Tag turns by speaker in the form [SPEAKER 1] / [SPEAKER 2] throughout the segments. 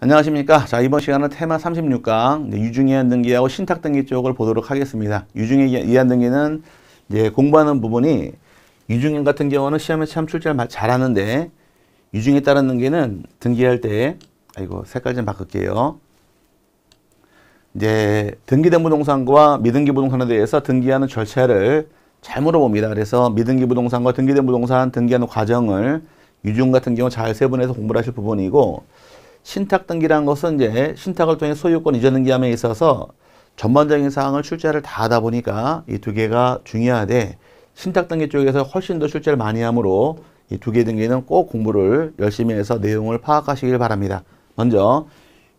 [SPEAKER 1] 안녕하십니까. 자, 이번 시간은 테마 36강 네, 유증이한 등기하고 신탁 등기 쪽을 보도록 하겠습니다. 유증이한 등기는 이제 공부하는 부분이 유증인 같은 경우는 시험에 참 출제를 잘하는데 유증에 따른 등기는 등기할 때 아이고 색깔 좀 바꿀게요. 이제 등기된 부동산과 미등기 부동산에 대해서 등기하는 절차를 잘 물어봅니다. 그래서 미등기 부동산과 등기된 부동산 등기하는 과정을 유증 같은 경우 잘 세분해서 공부를 하실 부분이고 신탁 등기라는 것은 이제 신탁을 통해 소유권 이전 등기함에 있어서 전반적인 사항을 출제를 다 하다 보니까 이 두 개가 중요하되 신탁 등기 쪽에서 훨씬 더 출제를 많이 하므로 이 두 개 등기는 꼭 공부를 열심히 해서 내용을 파악하시길 바랍니다. 먼저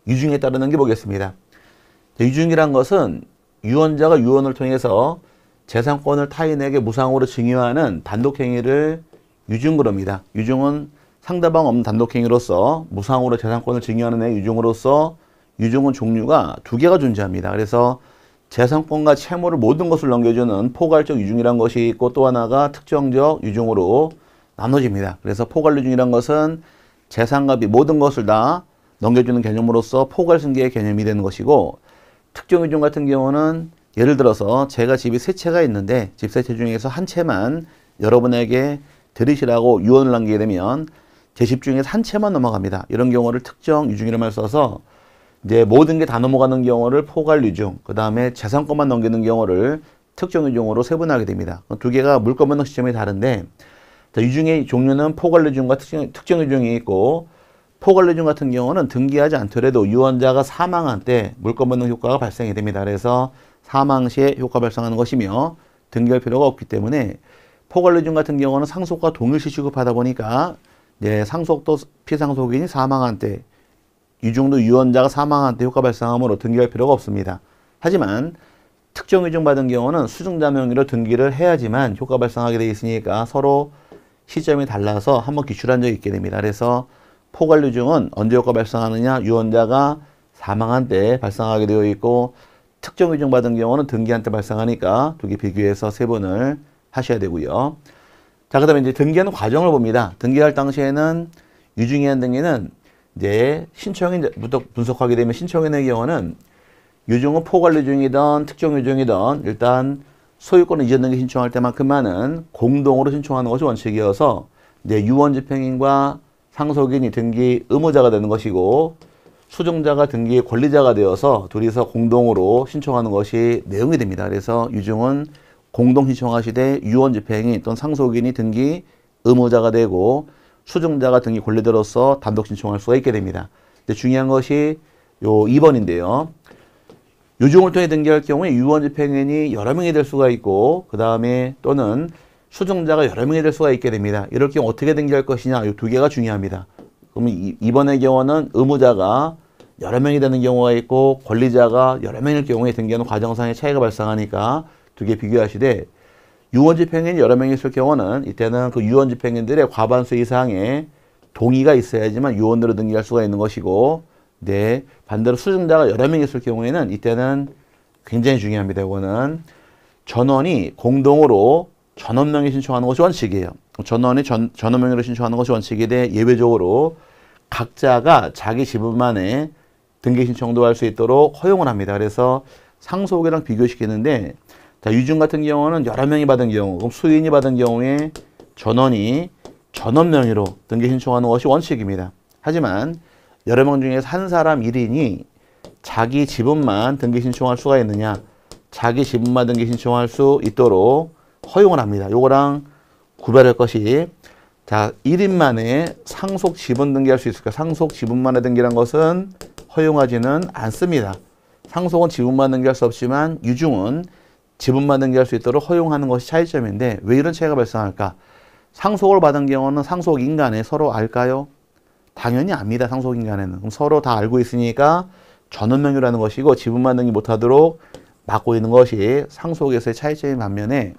[SPEAKER 1] 유증에 따른 등기 보겠습니다. 유증이란 것은 유언자가 유언을 통해서 재산권을 타인에게 무상으로 증여하는 단독 행위를 유증 로럽니다 유증은 상대방 없는 단독행위로서 무상으로 재산권을 증여하는 애 유종으로서 유종은 종류가 두 개가 존재합니다. 그래서 재산권과 채무를 모든 것을 넘겨주는 포괄적 유종이란 것이 있고 또 하나가 특정적 유종으로 나눠집니다. 그래서 포괄 유종이란 것은 재산값이 모든 것을 다 넘겨주는 개념으로서 포괄 승계의 개념이 되는 것이고 특정 유종 같은 경우는 예를 들어서 제가 집이 세 채가 있는데 집 세 채 중에서 한 채만 여러분에게 들으시라고 유언을 남기게 되면 제십 중에서 한 채만 넘어갑니다. 이런 경우를 특정 유중이라말 써서 이제 모든 게 다 넘어가는 경우를 포괄 유중, 그 다음에 재산권만 넘기는 경우를 특정 유중으로 세분하게 됩니다. 두 개가 물건 번호 시점이 다른데 자, 유중의 종류는 포괄 유중과 특정, 특정 유중이 있고 포괄 유중 같은 경우는 등기하지 않더라도 유언자가 사망한 때 물건 번호 효과가 발생이 됩니다. 그래서 사망 시에 효과 발생하는 것이며 등기할 필요가 없기 때문에 포괄 유중 같은 경우는 상속과 동일시 취급하다 보니까 내 예, 상속도 피상속인이 사망한 때유중도 유언자가 사망한 때 효과 발생하으로 등기할 필요가 없습니다. 하지만 특정 위증받은 경우는 수증자 명의로 등기를 해야지만 효과 발생하게 되어 있으니까 서로 시점이 달라서 한번 기출한 적이 있게 됩니다. 그래서 포괄유증은 언제 효과 발생하느냐 유언자가 사망한 때 발생하게 되어 있고 특정 위증받은 경우는 등기한 때 발생하니까 두 개 비교해서 세 번을 하셔야 되고요. 자, 그 다음에 이제 등기하는 과정을 봅니다. 등기할 당시에는 유증이한 등기는 이제 신청인부터 분석하게 되면 신청인의 경우는 유증은 포괄 유증이든 특정 유증이든 일단 소유권 을 이전 등기 신청할 때만큼만은 공동으로 신청하는 것이 원칙이어서 이제 유언 집행인과 상속인이 등기 의무자가 되는 것이고 수정자가 등기의 권리자가 되어서 둘이서 공동으로 신청하는 것이 내용이 됩니다. 그래서 유증은 공동신청하시되 유언집행이 있던 상속인이 등기 의무자가 되고 수증자가 등기 권리대로서 단독 신청할 수가 있게 됩니다. 근데 중요한 것이 요 2번인데요. 유증을 통해 등기할 경우에 유언집행인이 여러 명이 될 수가 있고 그 다음에 또는 수증자가 여러 명이 될 수가 있게 됩니다. 이럴 경우 어떻게 등기할 것이냐 이 두 개가 중요합니다. 그러면 이번의 경우는 의무자가 여러 명이 되는 경우가 있고 권리자가 여러 명일 경우에 등기하는 과정상의 차이가 발생하니까 두개 비교하시되 유언집행인 여러 명이 있을 경우는 이때는 그 유언집행인들의 과반수 이상의 동의가 있어야지만 유언으로 등기할 수가 있는 것이고 네, 반대로 수증자가 여러 명이 있을 경우에는 이때는 굉장히 중요합니다. 이거는 전원이 공동으로 전원명의 신청하는 것이 원칙이에요. 전원이 전, 전원명의로 신청하는 것이 원칙이데 예외적으로 각자가 자기 지분만에 등기 신청도 할 수 있도록 허용을 합니다. 그래서 상속이랑 비교시키는데 자, 유증 같은 경우는 여러 명이 받은 경우, 그럼 수인이 받은 경우에 전원이 전원 명의로 등기 신청하는 것이 원칙입니다. 하지만 여러 명중에한 사람 1인이 자기 지분만 등기 신청할 수가 있느냐 자기 지분만 등기 신청할 수 있도록 허용을 합니다. 요거랑 구별할 것이 자 1인만의 상속 지분 등기할 수 있을까? 상속 지분만의 등기란 것은 허용하지는 않습니다. 상속은 지분만 등기할 수 없지만 유증은 지분만 등기할 수 있도록 허용하는 것이 차이점인데 왜 이런 차이가 발생할까? 상속을 받은 경우는 상속인 간에 서로 알까요? 당연히 압니다. 상속인 간에는. 그럼 서로 다 알고 있으니까 전원명유라는 것이고 지분만 등기 못하도록 막고 있는 것이 상속에서의 차이점인 반면에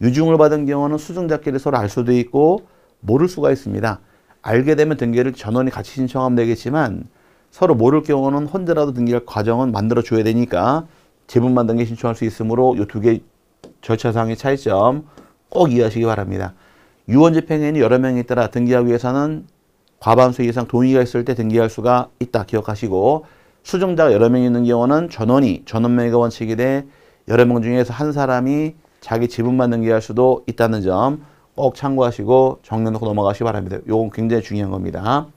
[SPEAKER 1] 유증을 받은 경우는 수증자끼리 서로 알 수도 있고 모를 수가 있습니다. 알게 되면 등기를 전원이 같이 신청하면 되겠지만 서로 모를 경우는 혼자라도 등기할 과정은 만들어줘야 되니까 제분만등기 신청할 수 있으므로 이 두 개 절차상의 차이점 꼭 이해하시기 바랍니다. 유언집행에는 여러 명에 따라 등기하기 위해서는 과반수 이상 동의가 있을 때 등기할 수가 있다 기억하시고 수증자가 여러 명이 있는 경우는 전원이 전원매가 원칙이 돼 여러 명 중에서 한 사람이 자기 지분만 등기할 수도 있다는 점 꼭 참고하시고 정리해놓고 넘어가시기 바랍니다. 요건 굉장히 중요한 겁니다.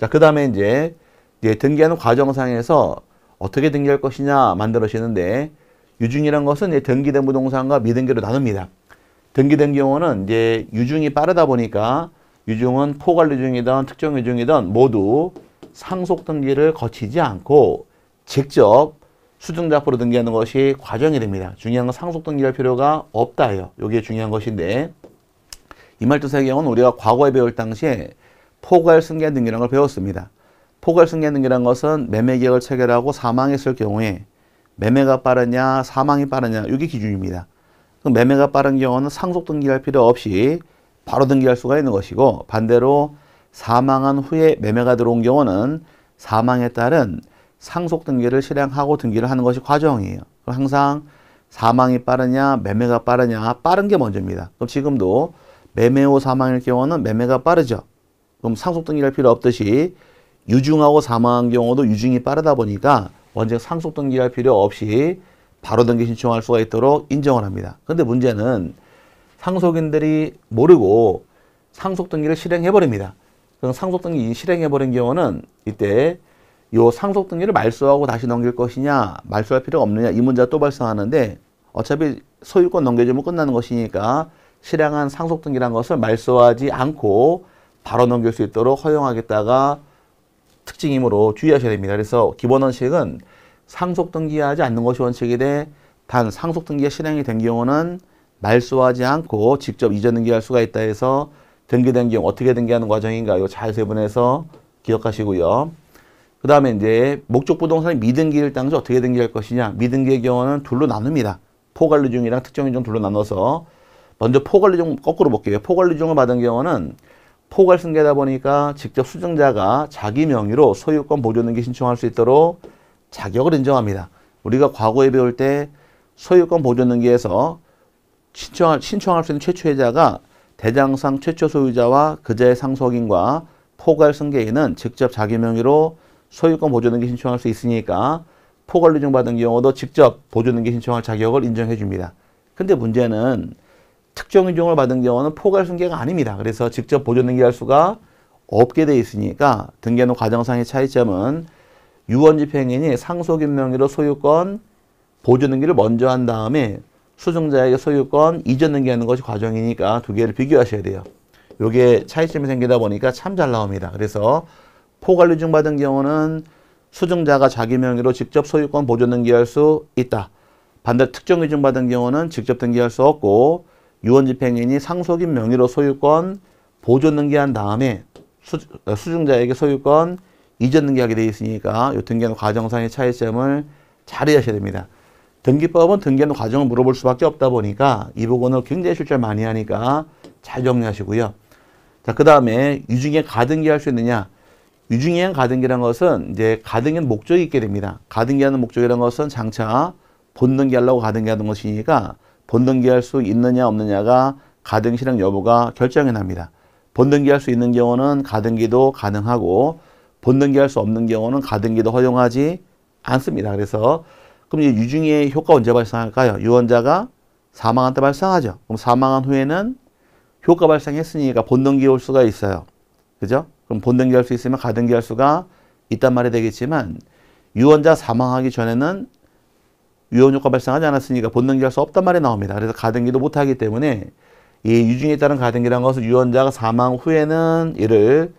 [SPEAKER 1] 자, 그 다음에 이제, 이제 예, 등기하는 과정상에서 어떻게 등기할 것이냐 만들어지는데 유증이란 것은 이제 등기된 부동산과 미등기로 나눕니다. 등기된 경우는 이제 유증이 빠르다 보니까 유증은 포괄 유증이든 특정 유증이든 모두 상속 등기를 거치지 않고 직접 수증자 포로 등기하는 것이 과정이 됩니다. 중요한 건 상속 등기할 필요가 없다예요. 이게 중요한 것인데 이말투사의 경우는 우리가 과거에 배울 당시에 포괄 승계 등기라는 걸 배웠습니다. 포괄승계능이란 것은 매매계약을 체결하고 사망했을 경우에 매매가 빠르냐 사망이 빠르냐 이게 기준입니다. 그럼 매매가 빠른 경우는 상속 등기할 필요 없이 바로 등기할 수가 있는 것이고 반대로 사망한 후에 매매가 들어온 경우는 사망에 따른 상속 등기를 실행하고 등기를 하는 것이 과정이에요. 그럼 항상 사망이 빠르냐 매매가 빠르냐 빠른 게 먼저입니다. 그럼 지금도 매매 후 사망일 경우는 매매가 빠르죠. 그럼 상속 등기할 필요 없듯이 유증하고 사망한 경우도 유증이 빠르다 보니까 원칙 상속 등기할 필요 없이 바로 등기 신청할 수가 있도록 인정을 합니다. 근데 문제는 상속인들이 모르고 상속 등기를 실행해 버립니다. 그럼 상속 등기 실행해 버린 경우는 이때 요 상속 등기를 말소하고 다시 넘길 것이냐 말소할 필요 없느냐 이 문제가 또 발생하는데 어차피 소유권 넘겨주면 끝나는 것이니까 실행한 상속 등기란 것을 말소하지 않고 바로 넘길 수 있도록 허용하겠다가 특징이므로 주의하셔야 됩니다. 그래서 기본 원칙은 상속 등기하지 않는 것이 원칙이 돼단 상속 등기가 실행이 된 경우는 말소하지 않고 직접 이전 등기할 수가 있다 해서 등기된 경우 어떻게 등기하는 과정인가 이거 잘 세분해서 기억하시고요. 그 다음에 이제 목적 부동산이 미등기일 당시 어떻게 등기할 것이냐 미등기의 경우는 둘로 나눕니다. 포괄리중이랑특정인중 둘로 나눠서 먼저 포괄리중 거꾸로 볼게요. 포괄리중을 받은 경우는 포괄승계다 보니까 직접 수증자가 자기 명의로 소유권 보존등기 신청할 수 있도록 자격을 인정합니다. 우리가 과거에 배울 때 소유권 보존등기에서 신청할, 신청할 수 있는 최초의자가 대장상 최초 소유자와 그자의 상속인과 포괄승계인은 직접 자기 명의로 소유권 보존등기 신청할 수 있으니까 포괄 리증 받은 경우도 직접 보존등기 신청할 자격을 인정해 줍니다. 근데 문제는 특정 인종을 받은 경우는 포괄 승계가 아닙니다. 그래서 직접 보존 등기할 수가 없게 돼 있으니까 등기하는 과정상의 차이점은 유언집행인이 상속인 명의로 소유권 보존 등기를 먼저 한 다음에 수증자에게 소유권 이전 등기하는 것이 과정이니까 두 개를 비교하셔야 돼요. 요게 차이점이 생기다 보니까 참 잘 나옵니다. 그래서 포괄 유증 받은 경우는 수증자가 자기 명의로 직접 소유권 보존 등기할 수 있다. 반대 특정 유증 받은 경우는 직접 등기할 수 없고 유언집행인이 상속인 명의로 소유권 보존 등기한 다음에 수, 어, 수증자에게 소유권 이전 등기하게 돼 있으니까 이 등기하는 과정상의 차이점을 잘 이해하셔야 됩니다. 등기법은 등기하는 과정을 물어볼 수밖에 없다 보니까 이 부분을 굉장히 출제 많이 하니까 잘 정리하시고요. 자, 그 다음에 유증행 가등기 할수 있느냐. 유증행 가등기란 것은 이제 가등기는 목적이 있게 됩니다. 가등기하는 목적이라 것은 장차 본등기 하려고 가등기 하는 것이니까 본등기할 수 있느냐 없느냐가 가등 실행 여부가 결정이 납니다. 본등기할 수 있는 경우는 가등기도 가능하고 본등기할 수 없는 경우는 가등기도 허용하지 않습니다. 그래서 그럼 이제 유증의 효과 언제 발생할까요? 유언자가 사망한 때 발생하죠. 그럼 사망한 후에는 효과 발생했으니까 본등기 올 수가 있어요. 그죠? 그럼 본등기 할 수 있으면 가등기 할 수가 있단 말이 되겠지만 유언자 사망하기 전에는 유언 효과 발생하지 않았으니까 본능기 할수 없단 말이 나옵니다. 그래서 가등기도 못하기 때문에 이 유증에 따른 가등기란 것은 유언자가 사망 후에는 이를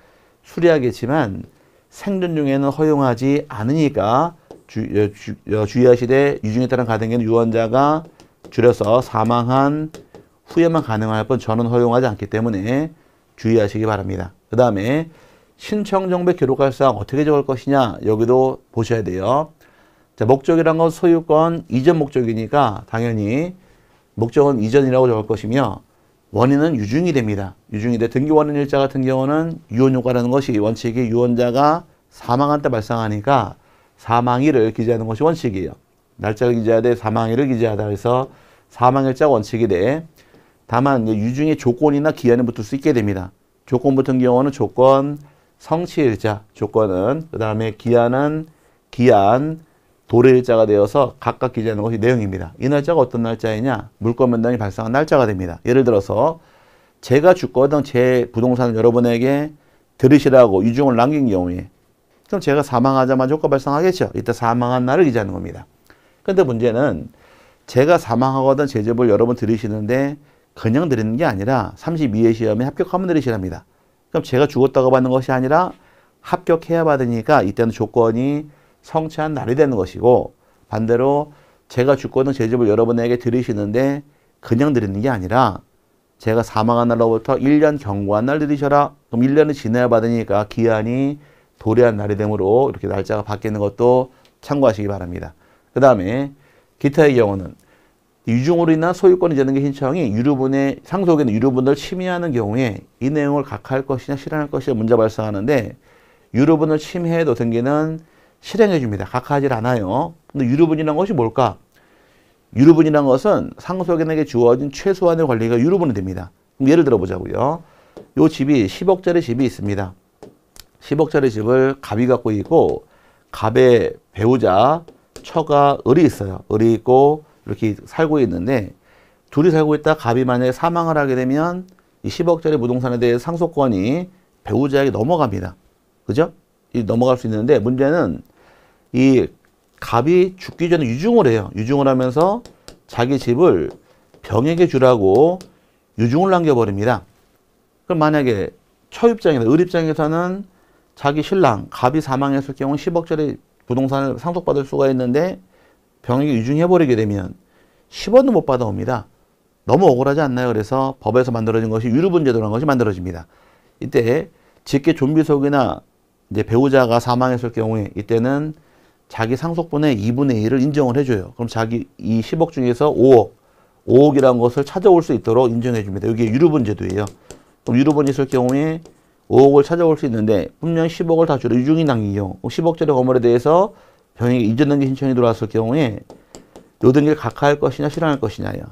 [SPEAKER 1] 수리하겠지만 생존 중에는 허용하지 않으니까 주, 주, 주의하시되 유증에 따른 가등기는 유언자가 줄여서 사망한 후에만 가능할 뿐 저는 허용하지 않기 때문에 주의하시기 바랍니다. 그 다음에 신청정배 기록할 사항 어떻게 적을 것이냐 여기도 보셔야 돼요. 자, 목적이란 건 소유권 이전 목적이니까 당연히 목적은 이전이라고 적을 것이며 원인은 유증이 됩니다. 유증이 돼 등기 원인 일자 같은 경우는 유언효과라는 것이 원칙이 유언자가 사망한 때 발생하니까 사망일을 기재하는 것이 원칙이에요. 날짜를 기재하되 사망일을 기재하다 해서 사망일자 원칙이 돼 다만 유증의 조건이나 기한이 붙을 수 있게 됩니다. 조건 붙은 경우는 조건 성취일자 조건은 그 다음에 기한은 기한 도래 일자가 되어서 각각 기재하는 것이 내용입니다. 이 날짜가 어떤 날짜이냐? 물권 면담이 발생한 날짜가 됩니다. 예를 들어서 제가 죽거든제 부동산을 여러분에게 들으시라고 유종을 남긴 경우에 그럼 제가 사망하자마자 효과 발생하겠죠. 이때 사망한 날을 기재하는 겁니다. 근데 문제는 제가 사망하거든 제접을 여러분 들으시는데 그냥 드리는 게 아니라 32회 시험에 합격하면 들으시랍니다. 그럼 제가 죽었다고 받는 것이 아니라 합격해야 받으니까 이때는 조건이 성취한 날이 되는 것이고 반대로 제가 주권적 제집을 여러분에게 드리시는데 그냥 드리는 게 아니라 제가 사망한 날로부터 1년 경과한날 드리셔라. 그럼 1년을지내야 받으니까 기한이 도래한 날이 되므로 이렇게 날짜가 바뀌는 것도 참고하시기 바랍니다. 그 다음에 기타의 경우는 유중으로 인한 소유권이 되는 게 신청이 유류분의 상속에는 유류분을 침해하는 경우에 이 내용을 각할 것이냐 실현할 것이냐 문제 발생하는데 유류분을 침해해도 생기는 실행해 줍니다. 각하하지 않아요. 근데 유류분이란 것이 뭘까? 유류분이란 것은 상속인에게 주어진 최소한의 권리가 유류분이 됩니다. 그럼 예를 들어보자고요. 요 집이 10억짜리 집이 있습니다. 10억짜리 집을 갑이 갖고 있고 갑의 배우자 처가 을이 있어요. 을이 있고 이렇게 살고 있는데 둘이 살고 있다 갑이 만약에 사망을 하게 되면 이 10억짜리 부동산에 대해 상속권이 배우자에게 넘어갑니다. 그죠? 이 넘어갈 수 있는데 문제는 이 갑이 죽기 전에 유증을 해요. 유증을 하면서 자기 집을 병에게 주라고 유증을 남겨버립니다. 그럼 만약에 처입장이나 을입장에서는 자기 신랑 갑이 사망했을 경우 10억짜리 부동산을 상속받을 수가 있는데 병에게 유증해버리게 되면 10원도 못 받아옵니다. 너무 억울하지 않나요? 그래서 법에서 만들어진 것이 유류분제도라는 것이 만들어집니다. 이때 직계 좀비속이나 이제 배우자가 사망했을 경우에 이때는 자기 상속분의 2분의 1을 인정을 해줘요. 그럼 자기 이 10억 중에서 5억, 5억이라는 것을 찾아올 수 있도록 인정해줍니다. 이게 유류분 제도예요. 그럼 유류분이 있을 경우에 5억을 찾아올 수 있는데 분명 10억을 다 주로 유중인항이요. 10억짜리 건물에 대해서 병행이 이전등기 신청이 들어왔을 경우에 요등기를 각하할 것이냐 실행할 것이냐요.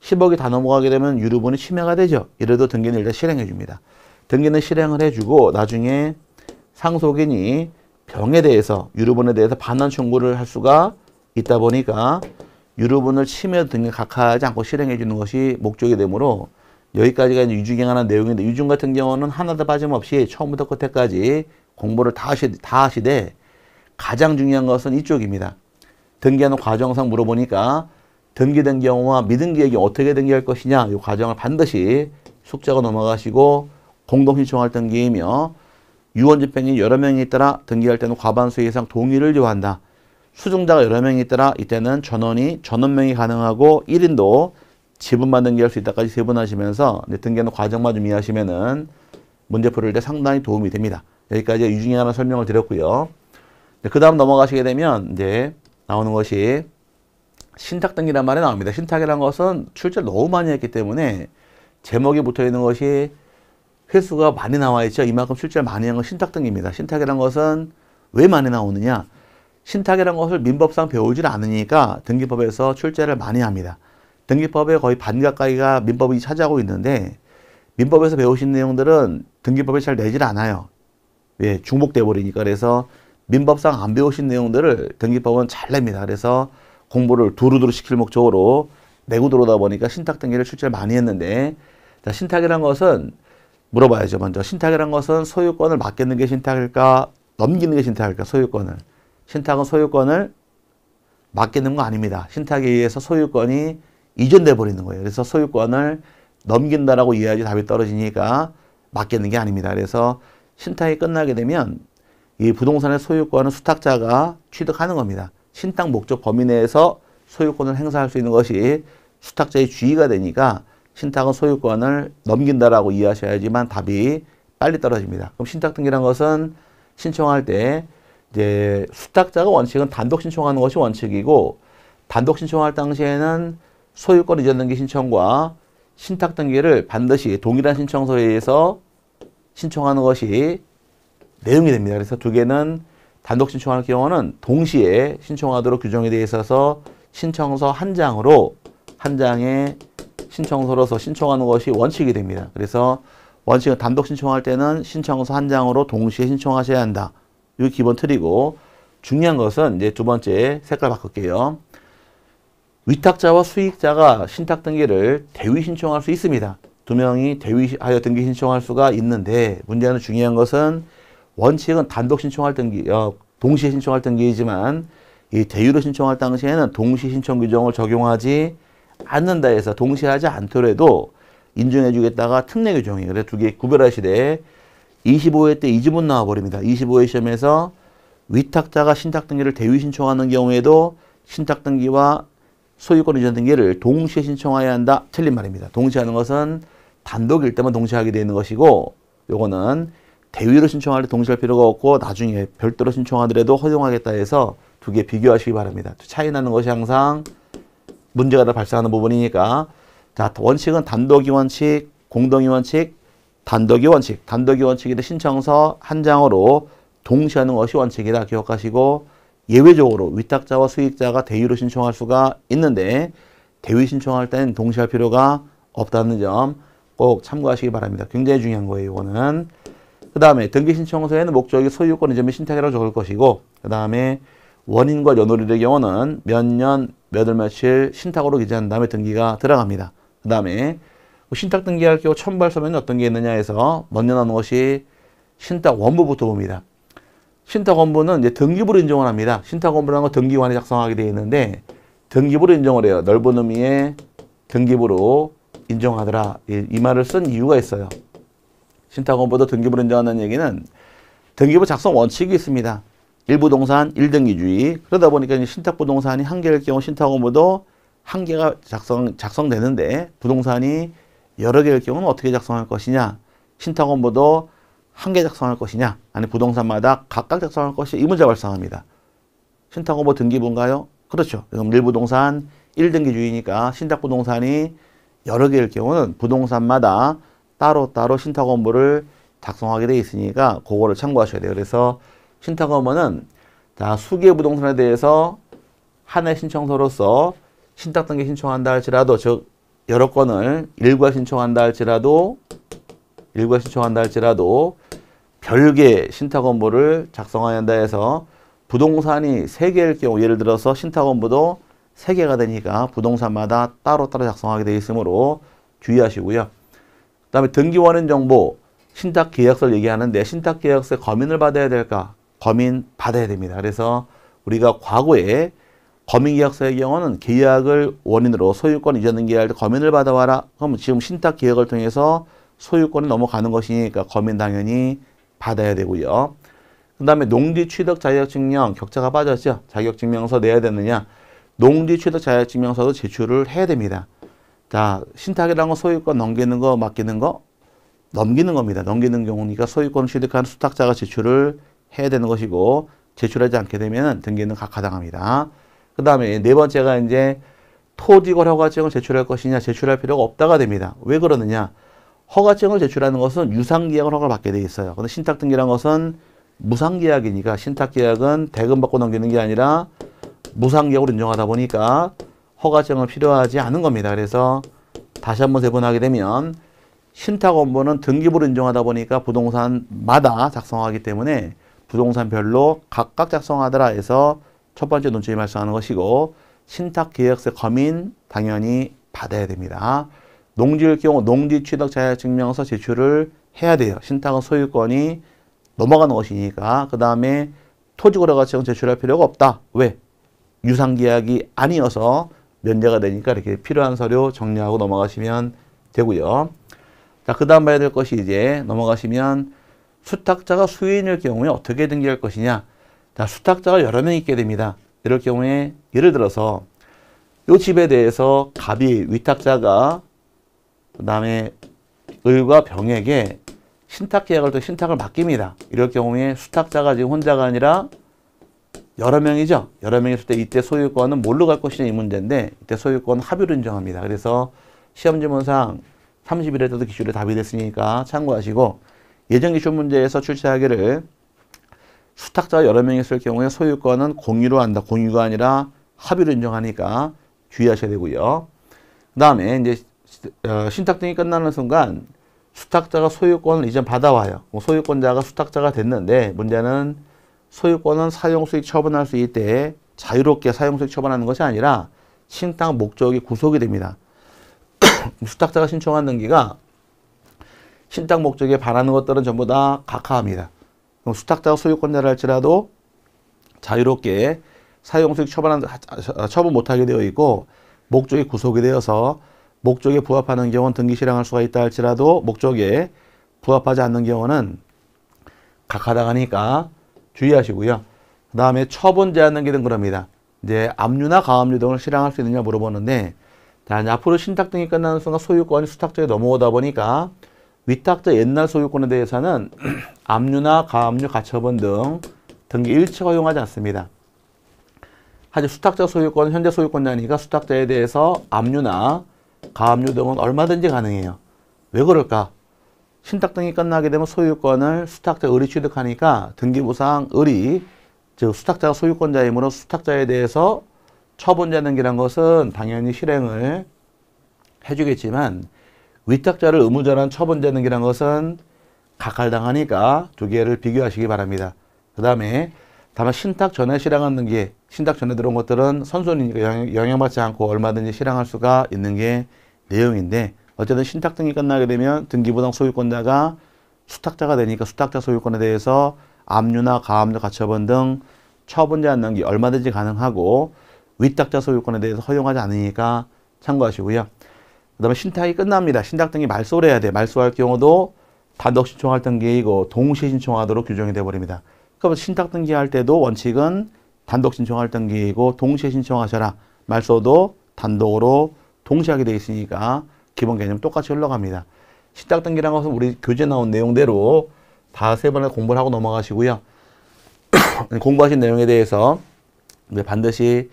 [SPEAKER 1] 10억이 다 넘어가게 되면 유류분이 침해가 되죠. 이래도 등기는 일단 실행해줍니다. 등기는 실행을 해주고 나중에 상속인이 병에 대해서 유류분에 대해서 반환 청구를 할 수가 있다 보니까 유류분을 침해 등에 각하지 않고 실행해 주는 것이 목적이 되므로 여기까지가 유증행하는 내용인데 유증 같은 경우는 하나도 빠짐없이 처음부터 끝까지 공부를 다, 하시, 다 하시되 가장 중요한 것은 이쪽입니다. 등기하는 과정상 물어보니까 등기된 경우와 미등기액이 어떻게 등기할 것이냐 이 과정을 반드시 숙제가 넘어가시고 공동신청할 등기이며 유언 집행이 여러 명이 있더라 등기할 때는 과반수 이상 동의를 요한다. 수증자가 여러 명이 있더라 이때는 전원이 전원명이 가능하고 1인도 지분만 등기할 수 있다까지 세분하시면서 등기하는 과정만 좀 이해하시면은 문제 풀을 때 상당히 도움이 됩니다. 여기까지 유중에 하나 설명을 드렸고요. 그 다음 넘어가시게 되면 이제 나오는 것이 신탁 등기란 말이 나옵니다. 신탁이란 것은 출제를 너무 많이 했기 때문에 제목에 붙어 있는 것이 횟수가 많이 나와 있죠. 이만큼 출제를 많이 한 건 신탁 등입니다. 신탁이란 것은 왜 많이 나오느냐? 신탁이란 것을 민법상 배우질 않으니까 등기법에서 출제를 많이 합니다. 등기법의 거의 반 가까이가 민법이 차지하고 있는데 민법에서 배우신 내용들은 등기법에 잘 내질 않아요. 왜? 예, 중복돼 버리니까 그래서 민법상 안 배우신 내용들을 등기법은 잘 냅니다. 그래서 공부를 두루두루 시킬 목적으로 내고 들어오다 보니까 신탁 등기를 출제를 많이 했는데 자, 신탁이란 것은 물어봐야죠. 먼저 신탁이란 것은 소유권을 맡기는 게 신탁일까? 넘기는 게 신탁일까? 소유권을. 신탁은 소유권을 맡기는 거 아닙니다. 신탁에 의해서 소유권이 이전돼 버리는 거예요. 그래서 소유권을 넘긴다라고 이해하지 답이 떨어지니까 맡기는 게 아닙니다. 그래서 신탁이 끝나게 되면 이 부동산의 소유권은 수탁자가 취득하는 겁니다. 신탁 목적 범위 내에서 소유권을 행사할 수 있는 것이 수탁자의 주의가 되니까 신탁은 소유권을 넘긴다라고 이해하셔야지만 답이 빨리 떨어집니다. 그럼 신탁 등기란 것은 신청할 때 이제 수탁자가 원칙은 단독 신청하는 것이 원칙이고 단독 신청할 당시에는 소유권 이전 등기 신청과 신탁 등기를 반드시 동일한 신청서에서 신청하는 것이 내용이 됩니다. 그래서 두 개는 단독 신청할 경우는 동시에 신청하도록 규정이 되어 있어서 신청서 한 장으로 한 장에 신청서로서 신청하는 것이 원칙이 됩니다. 그래서 원칙은 단독 신청할 때는 신청서 한 장으로 동시에 신청하셔야 한다. 이게 기본 틀이고 중요한 것은 이제 두 번째 색깔 바꿀게요. 위탁자와 수익자가 신탁 등기를 대위 신청할 수 있습니다. 두 명이 대위하여 등기 신청할 수가 있는데 문제는 중요한 것은 원칙은 단독 신청할 등기, 어, 동시에 신청할 등기이지만 이 대위로 신청할 당시에는 동시 신청 규정을 적용하지 않는다 해서 동시하지 에 않더라도 인정해 주겠다가 특례 규정이 그래서 두개 구별하시되 25회 때2지문 나와버립니다. 25회 시험에서 위탁자가 신탁등기를 대위 신청하는 경우에도 신탁등기와 소유권 이전 등기를 동시에 신청해야 한다. 틀린 말입니다. 동시하는 에 것은 단독일 때만 동시하게 에 되는 것이고 요거는 대위로 신청할 때 동시할 에 필요가 없고 나중에 별도로 신청하더라도 허용하겠다 해서 두 개 비교하시기 바랍니다. 차이 나는 것이 항상 문제가 다 발생하는 부분이니까 자 원칙은 단독이 원칙, 공동이 원칙, 단독이 원칙. 단독이 원칙인데 신청서 한 장으로 동시하는 것이 원칙이다 기억하시고 예외적으로 위탁자와 수익자가 대위로 신청할 수가 있는데 대위 신청할 때는 동시할 필요가 없다는 점 꼭 참고하시기 바랍니다. 굉장히 중요한 거예요. 이거는. 그 다음에 등기 신청서에는 목적이 소유권 이점의 신탁이라고 적을 것이고 그 다음에 원인과 연월일의 경우는 몇 년, 몇 월, 며칠 신탁으로 기재한 다음에 등기가 들어갑니다. 그 다음에 뭐 신탁 등기할 경우 천발서면 어떤 게 있느냐 해서 먼저 나오는 것이 신탁 원부부터 봅니다. 신탁 원부는 이제 등기부로 인정을 합니다. 신탁 원부라는 건 등기관이 작성하게 되어 있는데 등기부로 인정을 해요. 넓은 의미의 등기부로 인정하더라. 이, 이 말을 쓴 이유가 있어요. 신탁 원부도 등기부로 인정하는 얘기는 등기부 작성 원칙이 있습니다. 일부동산 1등기주의 그러다 보니까 신탁부동산이 한 개일 경우 신탁업무도한 개가 작성, 작성되는데 부동산이 여러 개일 경우는 어떻게 작성할 것이냐 신탁업무도한 개 작성할 것이냐 아니 부동산마다 각각 작성할 것이 이 문제 발생합니다. 신탁업무 등기부인가요? 그렇죠. 그럼 일부동산 1등기주의니까 신탁부동산이 여러 개일 경우는 부동산마다 따로따로 신탁업무를 작성하게 돼 있으니까 그거를 참고하셔야 돼요. 그래서 신탁업무는 자, 수기의 부동산에 대해서 한해 신청서로서 신탁 등기 신청한다 할지라도 즉 여러 건을 일괄 신청한다 할지라도 일괄 신청한다 할지라도 별개 신탁 업무를 작성해야 한다 해서 부동산이 세개일 경우 예를 들어서 신탁 업무도 세개가 되니까 부동산마다 따로따로 작성하게 되어 있으므로 주의하시고요. 그 다음에 등기원인 정보, 신탁계약서를 얘기하는데 신탁계약서에 검인을 받아야 될까? 검인 받아야 됩니다. 그래서 우리가 과거에 검인계약서의 경우는 계약을 원인으로 소유권 이전 등기할 때 검인을 받아와라. 그럼 지금 신탁 계약을 통해서 소유권이 넘어가는 것이니까 검인 당연히 받아야 되고요. 그 다음에 농지 취득 자격증명 격차가 빠졌죠. 자격증명서 내야 되느냐. 농지 취득 자격증명서도 제출을 해야 됩니다. 자, 신탁이라는 건 소유권 넘기는 거, 맡기는 거, 넘기는 겁니다. 넘기는 경우니까 소유권 취득한 수탁자가 제출을 해야 되는 것이고 제출하지 않게 되면 등기는 각하당합니다. 그 다음에 네 번째가 이제 토지거래 허가증을 제출할 것이냐 제출할 필요가 없다가 됩니다. 왜 그러느냐? 허가증을 제출하는 것은 유상계약을 허가를 받게 되어 있어요. 근데 신탁등기란 것은 무상계약이니까 신탁계약은 대금 받고 넘기는 게 아니라 무상계약으로 인정하다 보니까 허가증은 필요하지 않은 겁니다. 그래서 다시 한번 세분하게 되면 신탁원본은 등기부로 인정하다 보니까 부동산마다 작성하기 때문에 부동산별로 각각 작성하더라 해서 첫 번째 논점이 발생하는 것이고 신탁계약서 검인 당연히 받아야 됩니다. 농지일 경우 농지취득자격증명서 제출을 해야 돼요. 신탁은 소유권이 넘어가는 것이니까 그 다음에 토지거래가치형 제출할 필요가 없다. 왜? 유상계약이 아니어서 면제가 되니까 이렇게 필요한 서류 정리하고 넘어가시면 되고요. 자, 그 다음 봐야 될 것이 이제 넘어가시면 수탁자가 수혜인일 경우에 어떻게 등기할 것이냐. 자, 수탁자가 여러 명 있게 됩니다. 이럴 경우에 예를 들어서 이 집에 대해서 갑이 위탁자가 그 다음에 을과 병에게 신탁 계약을 또 신탁을 맡깁니다. 이럴 경우에 수탁자가 지금 혼자가 아니라 여러 명이죠. 여러 명이 있을 때 이때 소유권은 뭘로 갈 것이냐 이 문제인데 이때 소유권 합의로 인정합니다. 그래서 시험지문상 30일에 때도 기출에 답이 됐으니까 참고하시고 예정 기출 문제에서 출제하기를 수탁자 여러 명이 있을 경우에 소유권은 공유로 한다. 공유가 아니라 합의로 인정하니까 주의하셔야 되고요. 그 다음에 이제 어, 신탁 등이 끝나는 순간 수탁자가 소유권을 이전 받아와요. 뭐 소유권자가 수탁자가 됐는데 문제는 소유권은 사용수익 처분할 수 있되 자유롭게 사용수익 처분하는 것이 아니라 신탁 목적이 구속이 됩니다. 수탁자가 신청한 등기가 신탁 목적에 반하는 것들은 전부 다 각하합니다. 수탁자가 소유권자를 할지라도 자유롭게 사용수익 처분한, 아, 처분 못하게 되어 있고 목적이 구속이 되어서 목적에 부합하는 경우는 등기 실행할 수가 있다 할지라도 목적에 부합하지 않는 경우는 각하당하니까 주의하시고요. 그 다음에 처분 제한된 게등 그럽니다. 이제 압류나 가압류 등을 실행할 수 있느냐 물어보는데 자, 앞으로 신탁 등이 끝나는 순간 소유권이 수탁자에 넘어오다 보니까 위탁자 옛날 소유권에 대해서는 압류나 가압류, 가처분 등 등기 일체 허용하지 않습니다. 하지 수탁자 소유권은 현재 소유권자니까 수탁자에 대해서 압류나 가압류 등은 얼마든지 가능해요. 왜 그럴까? 신탁 등이 끝나게 되면 소유권을 수탁자 의리 취득하니까 등기부상 의리, 즉 수탁자가 소유권자이므로 수탁자에 대해서 처분자 등기란 것은 당연히 실행을 해주겠지만 위탁자를 의무자는 처분되는 게란 것은 각할당하니까 두 개를 비교하시기 바랍니다. 그 다음에 다만 신탁 전에 실행하는 게 신탁 전에 들어온 것들은 선순위니까 영향, 받지 않고 얼마든지 실행할 수가 있는 게 내용인데 어쨌든 신탁 등이 끝나게 되면 등기부당 소유권자가 수탁자가 되니까 수탁자 소유권에 대해서 압류나 가압류 가처분 등 처분자 는기 얼마든지 가능하고 위탁자 소유권에 대해서 허용하지 않으니까 참고하시고요. 그 다음에 신탁이 끝납니다. 신탁 등이 말소를 해야 돼. 말소할 경우도 단독 신청할 등기이고 동시에 신청하도록 규정이 되어버립니다. 그러면 신탁 등기할 때도 원칙은 단독 신청할 등기이고 동시에 신청하셔라. 말소도 단독으로 동시 하게 되어 있으니까 기본 개념 똑같이 흘러갑니다. 신탁 등기라 것은 우리 교재 나온 내용대로 다 세 번에 공부를 하고 넘어가시고요. 공부하신 내용에 대해서 반드시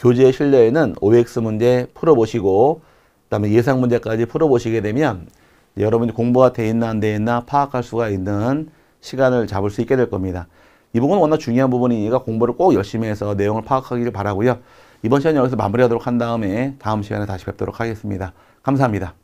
[SPEAKER 1] 교재 실내에는 OX 문제 풀어보시고 그다음에 예상 문제까지 풀어보시게 되면 여러분이 공부가 돼 있나 안 돼 있나 파악할 수가 있는 시간을 잡을 수 있게 될 겁니다. 이 부분은 워낙 중요한 부분이니까 공부를 꼭 열심히 해서 내용을 파악하기를 바라고요. 이번 시간 여기서 마무리하도록 한 다음에 다음 시간에 다시 뵙도록 하겠습니다. 감사합니다.